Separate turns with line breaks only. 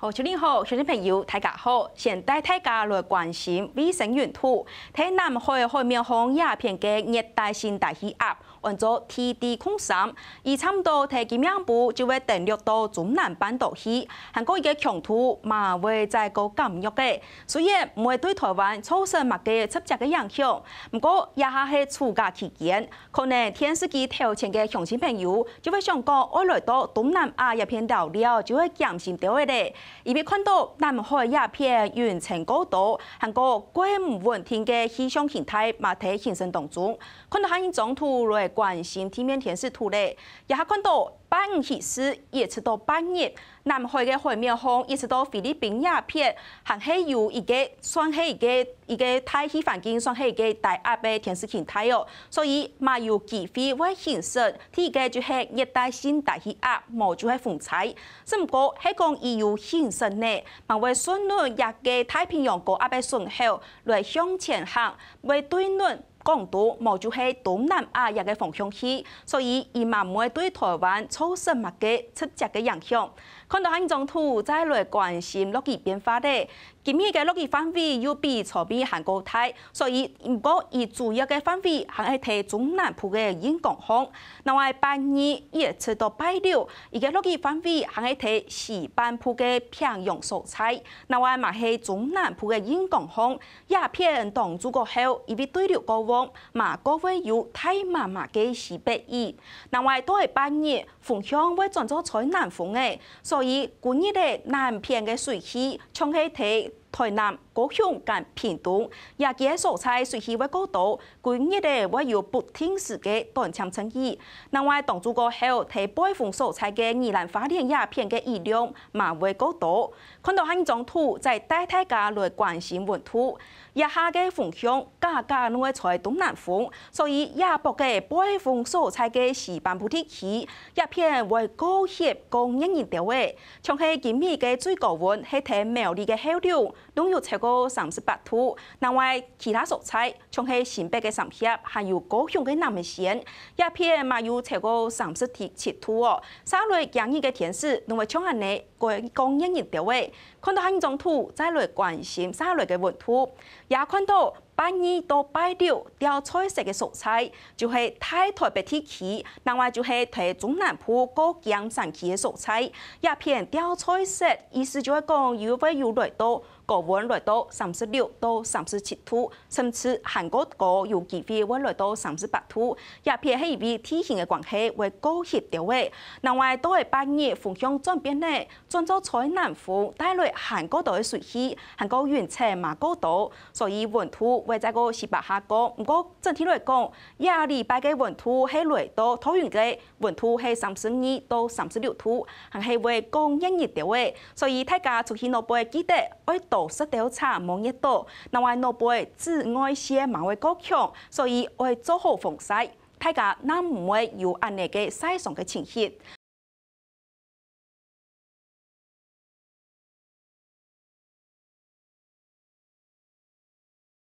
好，早上好，小心朋友，大家好。现代大家来关心卫生云图，睇南海海面红鸦片嘅热带性大气压，按照 TD 扩散，以差不多贴近两部就会登陆到中南半岛起。韩国伊个强土嘛，会再个减弱嘅，所以唔会对台湾造成物嘅直接嘅影响。不过，也下系暑假期间，可能电视机提前嘅小亲朋友就会想讲，爱来到东南亚一片岛了，就会减先到一啲。伊边看到南海鸦片云层高度，韩国龟唔稳定嘅气象形态马体形成当中，看到海因中土来关心地面天气图咧，也还看到北午起始一直到半夜，南海嘅海面风一直到菲律宾鸦片，含系有一个算系一个一个大气环境算系一个大压嘅天气形态哦，所以嘛又极会外现实，天个就系热带性大气压，无就系风彩，只不过海讲伊有希。本身呢，嘛会顺着日嘅太平洋高压嘅顺向来向前行，为对论。广东，无就系东南亚日嘅方向去，所以伊嘛唔会对台湾产生某个直接嘅影响。看到汉种图，再来关心落去变化咧，今日嘅落雨范围要比昨天还高大，所以如果以主要嘅范围还喺睇中南部嘅沿江行。另外半年一至到八號，而个落雨范围还喺睇西半部嘅平阳蔬菜。另外嘛係中南部嘅沿江行，一偏住过后，因为对流高往，嘛高温又太慢慢嘅西北熱。另外都係半夜风向会转咗採南風嘅，所以今日嘅南片嘅水汽從係睇。台南果香甘偏东，夜间的在菜水气还较多，今日的还有不天时间断穿争议。另外，冻煮过后，提北风所菜的二兰花田也片的宜凉，马会较多。看到这张图，在带大家来关心问度，一下的风向更拢会在东南风，所以夜半的北风所菜的时半不天气，一片会高供应业日的，像系今日的最高温系睇明日的海流。拢有超过三十八土，另外其他蔬菜，像是新北嘅三峡，还有高雄嘅南门县，叶片嘛有超过三十七七土哦。三类今日嘅天气，拢会像安尼，过供应热条块，看到迄件土，再来关心三类嘅温度，也看到。八二到八六，掉彩色嘅蔬菜，就系太台北地区，另外就系台中南部、各江山区嘅蔬菜。一片掉彩色意思就系讲，有分有来到。高温来到三十六到三十七度，甚至韩国岛有机会温度到三十八度。一片系因为地形嘅关系，会高海拔位，另外都系八月风向转变呢，转咗从南风带来韩国岛嘅水汽，韩国云吹马古岛，所以温度为在个十八下公，不过整体来讲，亚礼拜嘅温度系在到，桃园嘅温度系三十二到三十六度，还系会降一日滴话，所以大家出去那边记得爱涂晒调好差，冇日多。另外，那边紫外线蛮会较强，所以爱做好防晒，大家咱唔会有安尼嘅晒伤嘅情形。